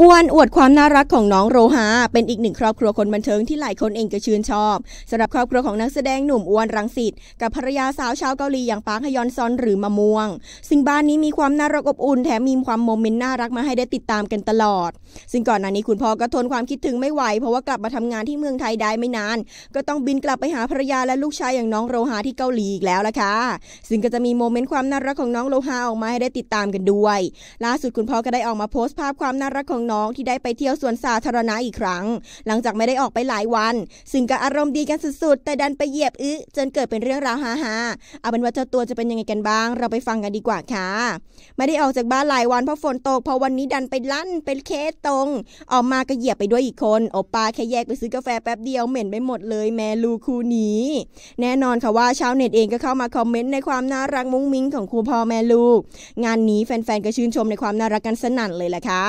อ้วนอวดความน่ารักของน้องโรฮาเป็นอีกหนึ่งครอบครัวคนบันเทิงที่หลายคนเองก็ชื่นชอบสำหรับครอบครัวของนักแสดงหนุ่มอ้วนรังสิตกับภรรยาสาวชาวเกาหลีอย่างปาคยอนซอนหรือมะม่วงซึ่งบ้านนี้มีความน่ารักอบอุ่นแถมมีความโมเมนต์น่ารักมาให้ได้ติดตามกันตลอด ซึ่งก่อนหน้านี้คุณพ่อก็ทนความคิดถึงไม่ไหวเพราะว่ากลับมาทำงานที่เมืองไทยได้ไม่นาน ก็ต้องบินกลับไปหาภรรยาและลูกชายอย่างน้องโรฮาที่เกาหลีอีกแล้วล่ะค่ะซึ่งก็จะมีโมเมนต์ความน่ารักของน้องโรฮาออกมาให้ได้ติดตามกันด้วย ล่าสุดคุณพ่อก็ได้ออกมาโพสต์ภาพความน่ารักของน้องๆที่ได้ไปเที่ยวสวนสาธารณะอีกครั้ง หลังจากไม่ได้ออกไปหลายวัน ซึ่งก็อารมณ์ดีกันสุดๆ แต่ดันไปเหยียบอึจนเกิดเป็นเรื่องราวฮาฮาเอาเป็นว่าเจ้าตัวจะเป็นยังไงกันบ้าง เราไปฟังกันดีกว่าค่ะ ไม่ได้ออกจากบ้านหลายวันเพราะฝนตกพอวันนี้ดันไปลั่นเป็นเคสตรง ออกมาก็เหยียบไปด้วยอีกคนโอป้าแค่แยกไปซื้อกาแฟแป๊บเดียวเหม็นไปหมดเลยแม่ลูคูนี้ แน่นอนค่ะว่าชาวเน็ตเองก็เข้ามาคอมเมนต์ในความน่ารักมุ้งมิ้งของครูพ่อแม่ลูกงานนี้แฟนๆก็ชื่นชมในความน่ารักกันสนั่นเลยแหละค่ะ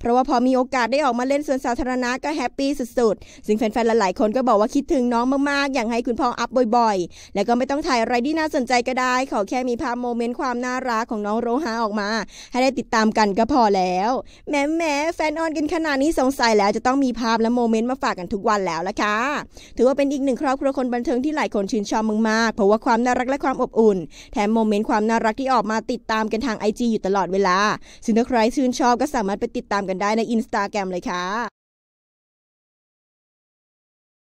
เพราะว่าพอมีโอกาสได้ออกมาเล่นสวนสาธารณะก็แฮปปี้สุดๆ ซึ่งแฟนๆหลายๆคนก็บอกว่าคิดถึงน้องมากๆ อยากให้คุณพ่ออัพบ่อย ๆ แล้วก็ไม่ต้องถ่ายอะไรที่น่าสนใจก็ได้ ขอแค่มีภาพโมเมนต์ความน่ารักของน้องโรฮาออกมา ให้ได้ติดตามกันก็พอแล้วแหมแม้แฟนออนกันขนาดนี้สงสัยแล้วจะต้องมีภาพและโมเมนต์มาฝากกันทุกวันแล้วละค่ะถือว่าเป็นอีกหนึ่ง ครอบครัวคนบันเทิงที่หลายคนชื่นชอบมากๆ เพราะว่าความน่ารักและความอบอุ่นแถมโมเมนต์ความน่ารักที่ออกมาติดตามกันทาง IG อยู่ตลอดเวลาซึ่งถ้าใครชื่นชอบก็สามารถไปติดตามกันได้ได้ในอินสตาแกรมเลยค่ะ